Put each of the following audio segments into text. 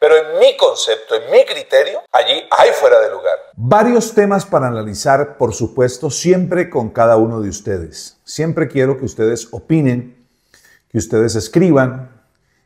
Pero en mi concepto, en mi criterio, allí hay fuera de lugar. Varios temas para analizar, por supuesto, siempre con cada uno de ustedes. Siempre quiero que ustedes opinen, que ustedes escriban,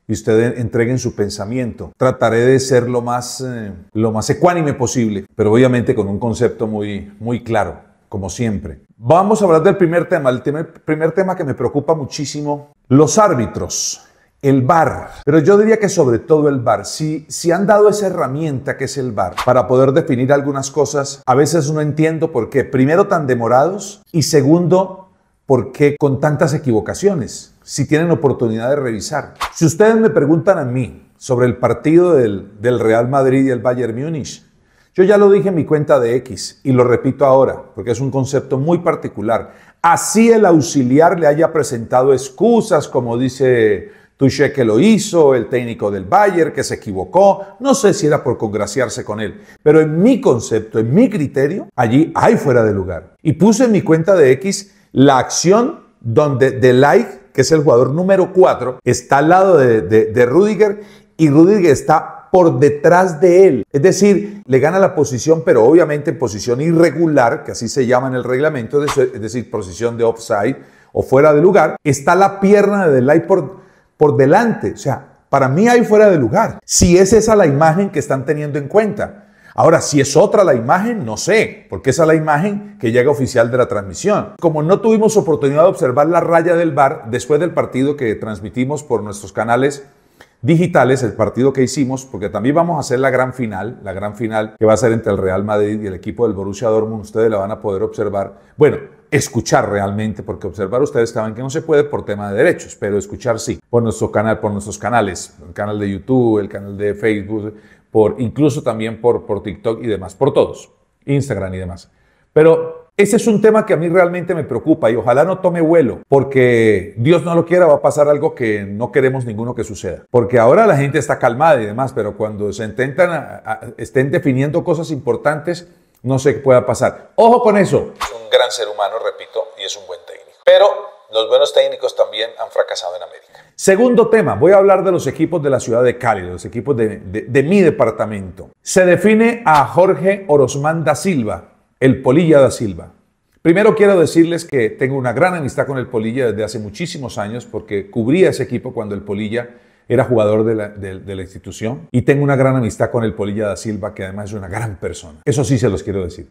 y ustedes entreguen su pensamiento. Trataré de ser lo más, eh, lo más ecuánime posible, pero obviamente con un concepto muy, muy claro, como siempre. Vamos a hablar del primer tema, el primer tema que me preocupa muchísimo, los árbitros el bar, Pero yo diría que sobre todo el bar. Si, si han dado esa herramienta que es el bar para poder definir algunas cosas, a veces no entiendo por qué. Primero, tan demorados y segundo, por qué con tantas equivocaciones, si tienen oportunidad de revisar. Si ustedes me preguntan a mí sobre el partido del, del Real Madrid y el Bayern Múnich, yo ya lo dije en mi cuenta de X y lo repito ahora, porque es un concepto muy particular. Así el auxiliar le haya presentado excusas, como dice Touché que lo hizo, el técnico del Bayern que se equivocó, no sé si era por congraciarse con él, pero en mi concepto, en mi criterio, allí hay fuera de lugar. Y puse en mi cuenta de X la acción donde Delight, que es el jugador número 4, está al lado de, de, Rudiger y Rudiger está por detrás de él. Es decir, le gana la posición, pero obviamente en posición irregular, que así se llama en el reglamento, es decir, posición de offside o fuera de lugar, está la pierna de Ligt por, por delante. O sea, para mí hay fuera de lugar. Si es esa la imagen que están teniendo en cuenta. Ahora, si es otra la imagen, no sé, porque esa es la imagen que llega oficial de la transmisión. Como no tuvimos oportunidad de observar la raya del bar después del partido que transmitimos por nuestros canales digitales, el partido que hicimos, porque también vamos a hacer la gran final, la gran final que va a ser entre el Real Madrid y el equipo del Borussia Dortmund, ustedes la van a poder observar, bueno, escuchar realmente, porque observar ustedes saben que no se puede por tema de derechos, pero escuchar sí, por nuestro canal, por nuestros canales, el canal de YouTube, el canal de Facebook, por incluso también por, por TikTok y demás, por todos, Instagram y demás. Pero ese es un tema que a mí realmente me preocupa y ojalá no tome vuelo, porque Dios no lo quiera, va a pasar algo que no queremos ninguno que suceda. Porque ahora la gente está calmada y demás, pero cuando se intentan, estén definiendo cosas importantes, no sé qué pueda pasar. Ojo con eso. Es un gran ser humano, repito, y es un buen técnico. Pero los buenos técnicos también han fracasado en América. Segundo tema, voy a hablar de los equipos de la ciudad de Cali, de los equipos de, de mi departamento. Se define a Jorge Orozmán da Silva, el Polilla da Silva. Primero quiero decirles que tengo una gran amistad con el Polilla desde hace muchísimos años porque cubría ese equipo cuando el Polilla era jugador de la, institución y tengo una gran amistad con el Polilla da Silva, que además es una gran persona. Eso sí se los quiero decir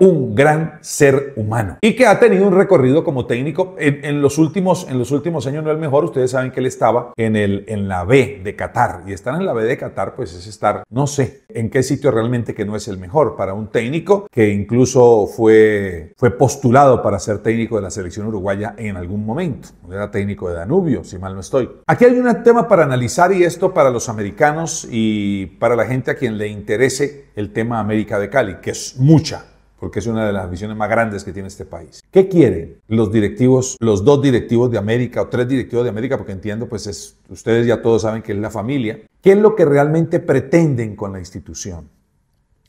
un gran ser humano y que ha tenido un recorrido como técnico en, los, últimos, en los últimos años, no el mejor, ustedes saben que él estaba en, el, en la B de Qatar y estar en la B de Qatar pues es estar, no sé, en qué sitio realmente que no es el mejor para un técnico que incluso fue, fue postulado para ser técnico de la selección uruguaya en algún momento, era técnico de Danubio, si mal no estoy. Aquí hay un tema para analizar y esto para los americanos y para la gente a quien le interese el tema América de Cali, que es mucha porque es una de las visiones más grandes que tiene este país. ¿Qué quieren los directivos, los dos directivos de América o tres directivos de América? Porque entiendo, pues ustedes ya todos saben que es la familia. ¿Qué es lo que realmente pretenden con la institución?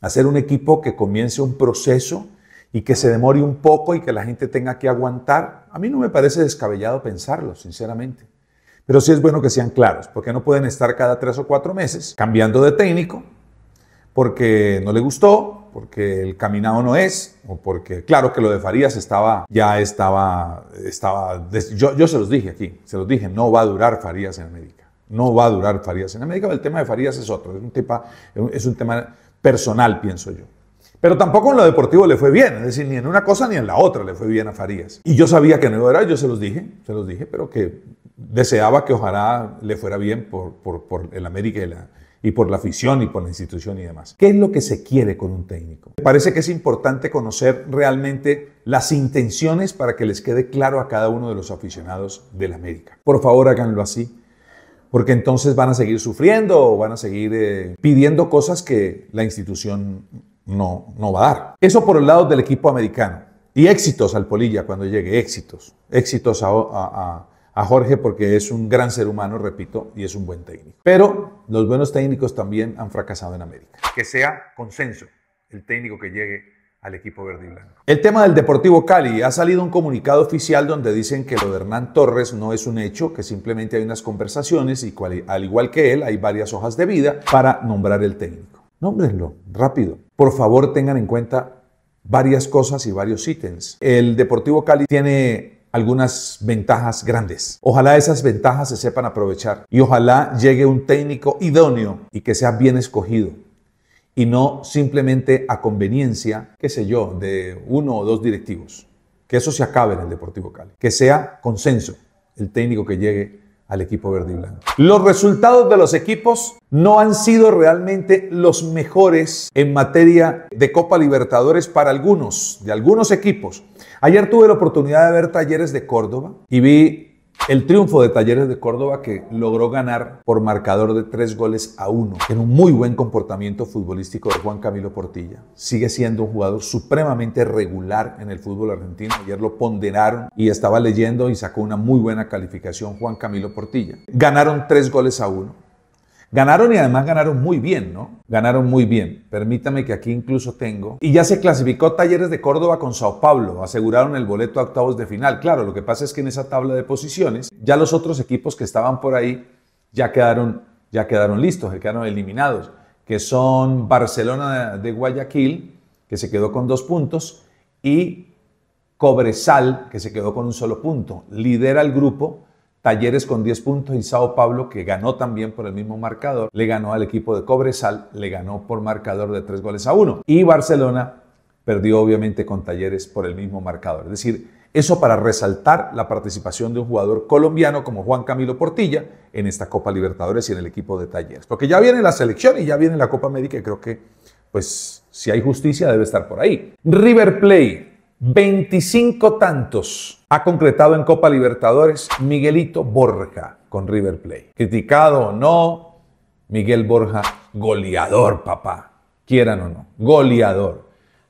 Hacer un equipo que comience un proceso y que se demore un poco y que la gente tenga que aguantar. A mí no me parece descabellado pensarlo, sinceramente. Pero sí es bueno que sean claros, porque no pueden estar cada tres o cuatro meses cambiando de técnico, porque no le gustó, porque el caminado no es, o porque, claro que lo de Farías estaba, ya estaba, estaba, yo, yo se los dije aquí, se los dije, no va a durar Farías en América, no va a durar Farías en América, el tema de Farías es otro, es un, tema, es un tema personal, pienso yo. Pero tampoco en lo deportivo le fue bien, es decir, ni en una cosa ni en la otra le fue bien a Farías. Y yo sabía que no era yo se los dije, se los dije, pero que deseaba que ojalá le fuera bien por, por, por el América y la y por la afición y por la institución y demás. ¿Qué es lo que se quiere con un técnico? parece que es importante conocer realmente las intenciones para que les quede claro a cada uno de los aficionados del América. Por favor, háganlo así, porque entonces van a seguir sufriendo o van a seguir eh, pidiendo cosas que la institución no, no va a dar. Eso por el lado del equipo americano. Y éxitos al Polilla cuando llegue, éxitos. Éxitos a a Jorge porque es un gran ser humano, repito, y es un buen técnico. Pero los buenos técnicos también han fracasado en América. Que sea consenso el técnico que llegue al equipo verde y blanco. El tema del Deportivo Cali. Ha salido un comunicado oficial donde dicen que lo de Hernán Torres no es un hecho, que simplemente hay unas conversaciones y al igual que él hay varias hojas de vida para nombrar el técnico. Nómbrenlo, rápido. Por favor tengan en cuenta varias cosas y varios ítems. El Deportivo Cali tiene algunas ventajas grandes. Ojalá esas ventajas se sepan aprovechar y ojalá llegue un técnico idóneo y que sea bien escogido y no simplemente a conveniencia, qué sé yo, de uno o dos directivos. Que eso se acabe en el Deportivo Cali, que sea consenso el técnico que llegue al equipo verde y blanco. Los resultados de los equipos no han sido realmente los mejores en materia de Copa Libertadores para algunos, de algunos equipos. Ayer tuve la oportunidad de ver talleres de Córdoba y vi el triunfo de Talleres de Córdoba que logró ganar por marcador de tres goles a uno en un muy buen comportamiento futbolístico de Juan Camilo Portilla. Sigue siendo un jugador supremamente regular en el fútbol argentino. Ayer lo ponderaron y estaba leyendo y sacó una muy buena calificación Juan Camilo Portilla. Ganaron tres goles a uno. Ganaron y además ganaron muy bien, ¿no? Ganaron muy bien. Permítame que aquí incluso tengo. Y ya se clasificó Talleres de Córdoba con Sao Paulo. Aseguraron el boleto a octavos de final. Claro, lo que pasa es que en esa tabla de posiciones ya los otros equipos que estaban por ahí ya quedaron, ya quedaron listos, ya quedaron eliminados, que son Barcelona de Guayaquil, que se quedó con dos puntos, y Cobresal, que se quedó con un solo punto. Lidera el grupo Talleres con 10 puntos y Sao Paulo, que ganó también por el mismo marcador, le ganó al equipo de Cobresal, le ganó por marcador de 3 goles a 1. Y Barcelona perdió obviamente con Talleres por el mismo marcador. Es decir, eso para resaltar la participación de un jugador colombiano como Juan Camilo Portilla en esta Copa Libertadores y en el equipo de Talleres. Porque ya viene la selección y ya viene la Copa América y creo que, pues, si hay justicia debe estar por ahí. River Plate 25 tantos ha concretado en Copa Libertadores Miguelito Borja con River Plate. Criticado o no, Miguel Borja, goleador, papá. Quieran o no, goleador.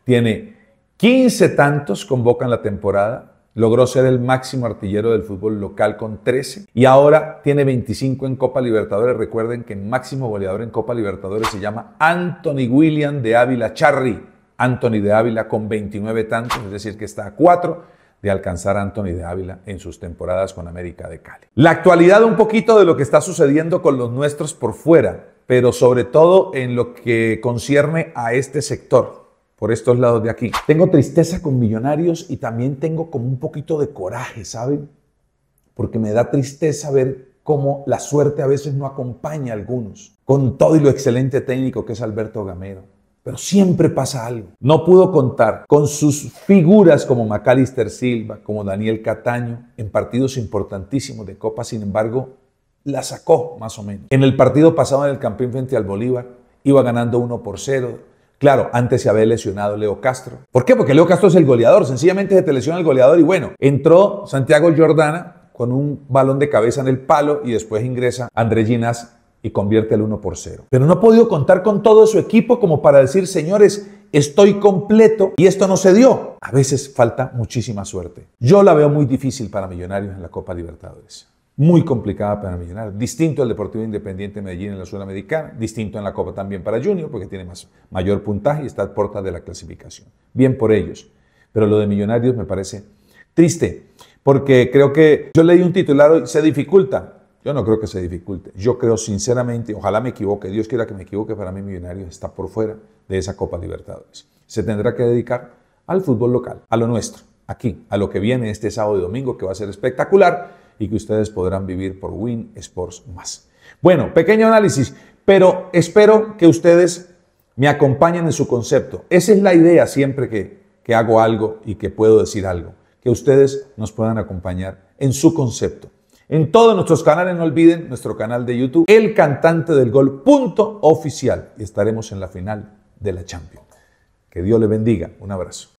Tiene 15 tantos, convocan en la temporada. Logró ser el máximo artillero del fútbol local con 13 y ahora tiene 25 en Copa Libertadores. Recuerden que el máximo goleador en Copa Libertadores se llama Anthony William de Ávila Charri Anthony de Ávila con 29 tantos, es decir, que está a 4 de alcanzar a Anthony de Ávila en sus temporadas con América de Cali. La actualidad un poquito de lo que está sucediendo con los nuestros por fuera, pero sobre todo en lo que concierne a este sector, por estos lados de aquí. Tengo tristeza con millonarios y también tengo como un poquito de coraje, ¿saben? Porque me da tristeza ver cómo la suerte a veces no acompaña a algunos, con todo y lo excelente técnico que es Alberto Gamero pero siempre pasa algo. No pudo contar con sus figuras como Macalister Silva, como Daniel Cataño, en partidos importantísimos de Copa, sin embargo, la sacó más o menos. En el partido pasado en el Campín frente al Bolívar, iba ganando 1 por 0. Claro, antes se había lesionado Leo Castro. ¿Por qué? Porque Leo Castro es el goleador. Sencillamente se te lesiona el goleador y bueno, entró Santiago Jordana con un balón de cabeza en el palo y después ingresa Andrés Ginas y convierte el 1 por 0. Pero no ha podido contar con todo su equipo como para decir, señores, estoy completo y esto no se dio. A veces falta muchísima suerte. Yo la veo muy difícil para Millonarios en la Copa Libertadores. Muy complicada para Millonarios. Distinto al Deportivo Independiente Medellín en la zona americana. distinto en la Copa también para Junior, porque tiene más, mayor puntaje y está a puerta de la clasificación. Bien por ellos. Pero lo de Millonarios me parece triste, porque creo que yo leí un titular hoy, se dificulta yo no creo que se dificulte. Yo creo sinceramente, ojalá me equivoque, Dios quiera que me equivoque, para mí Millonarios está por fuera de esa Copa Libertadores. Se tendrá que dedicar al fútbol local, a lo nuestro, aquí, a lo que viene este sábado y domingo, que va a ser espectacular y que ustedes podrán vivir por Win Sports Más. Bueno, pequeño análisis, pero espero que ustedes me acompañen en su concepto. Esa es la idea siempre que, que hago algo y que puedo decir algo, que ustedes nos puedan acompañar en su concepto. En todos nuestros canales, no olviden nuestro canal de YouTube, El Cantante del Gol, punto oficial. Y estaremos en la final de la Champions. Que Dios le bendiga. Un abrazo.